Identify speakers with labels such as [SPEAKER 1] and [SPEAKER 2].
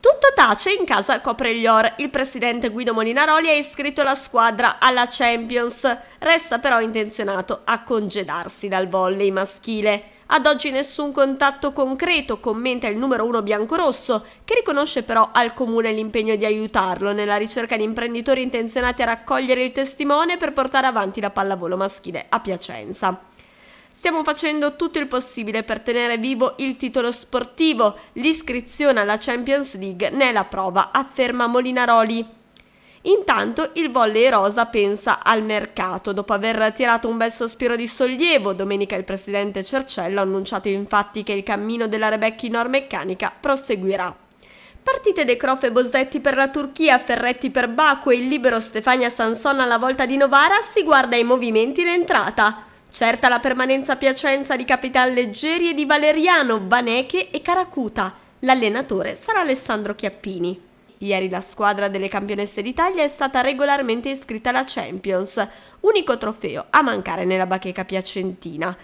[SPEAKER 1] Tutto tace in casa copre gli Copreglior, il presidente Guido Molinaroli ha iscritto la squadra alla Champions, resta però intenzionato a congedarsi dal volley maschile. Ad oggi nessun contatto concreto, commenta il numero uno biancorosso, che riconosce però al comune l'impegno di aiutarlo nella ricerca di imprenditori intenzionati a raccogliere il testimone per portare avanti la pallavolo maschile a Piacenza. Stiamo facendo tutto il possibile per tenere vivo il titolo sportivo. L'iscrizione alla Champions League ne è la prova, afferma Molinaroli. Intanto il volley rosa pensa al mercato. Dopo aver tirato un bel sospiro di sollievo, domenica il presidente Cercello ha annunciato infatti che il cammino della Rebecchi Normeccanica proseguirà. Partite De Crof e Bosetti per la Turchia, Ferretti per Baku e il libero Stefania Sansona alla volta di Novara si guarda i movimenti in Certa la permanenza a Piacenza di Leggeri e di Valeriano, Vaneche e Caracuta. L'allenatore sarà Alessandro Chiappini. Ieri la squadra delle campionesse d'Italia è stata regolarmente iscritta alla Champions, unico trofeo a mancare nella bacheca piacentina.